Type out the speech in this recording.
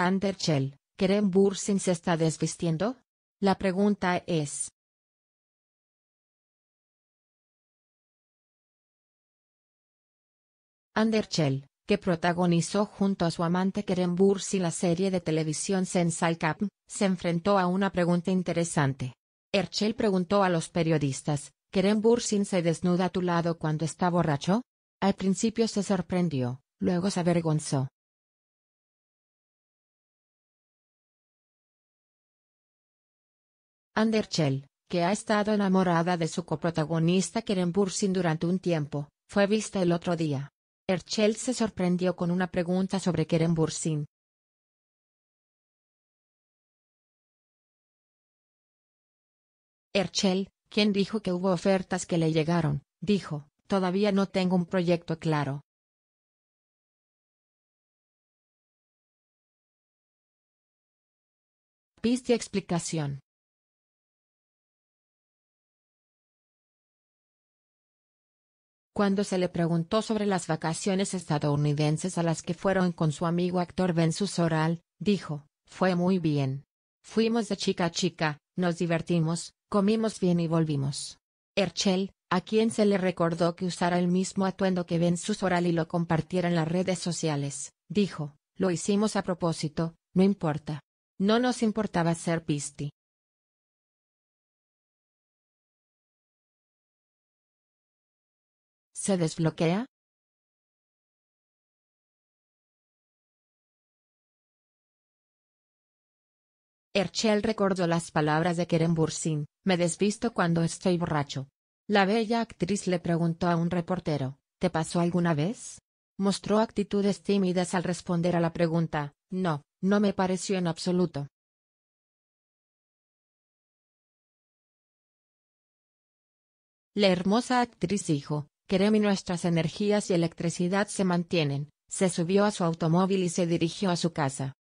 Anderchel, ¿Keren Bursin se está desvistiendo? La pregunta es. Anderchel, que protagonizó junto a su amante Keren Bursin la serie de televisión Sensal Cap, se enfrentó a una pregunta interesante. Erchel preguntó a los periodistas, ¿Keren Bursin se desnuda a tu lado cuando está borracho? Al principio se sorprendió, luego se avergonzó. Anderchell, que ha estado enamorada de su coprotagonista Keren Bursin durante un tiempo, fue vista el otro día. Erchel se sorprendió con una pregunta sobre Keren Bursin. Erchel, quien dijo que hubo ofertas que le llegaron, dijo, todavía no tengo un proyecto claro. Pista explicación. Cuando se le preguntó sobre las vacaciones estadounidenses a las que fueron con su amigo actor Ben Susoral, dijo, fue muy bien. Fuimos de chica a chica, nos divertimos, comimos bien y volvimos. Herschel, a quien se le recordó que usara el mismo atuendo que Ben Susoral y lo compartiera en las redes sociales, dijo, lo hicimos a propósito, no importa. No nos importaba ser pisti. desbloquea? Herschel recordó las palabras de Keren Bursin, me desvisto cuando estoy borracho. La bella actriz le preguntó a un reportero, ¿te pasó alguna vez? Mostró actitudes tímidas al responder a la pregunta, no, no me pareció en absoluto. La hermosa actriz dijo, Kerem y nuestras energías y electricidad se mantienen, se subió a su automóvil y se dirigió a su casa.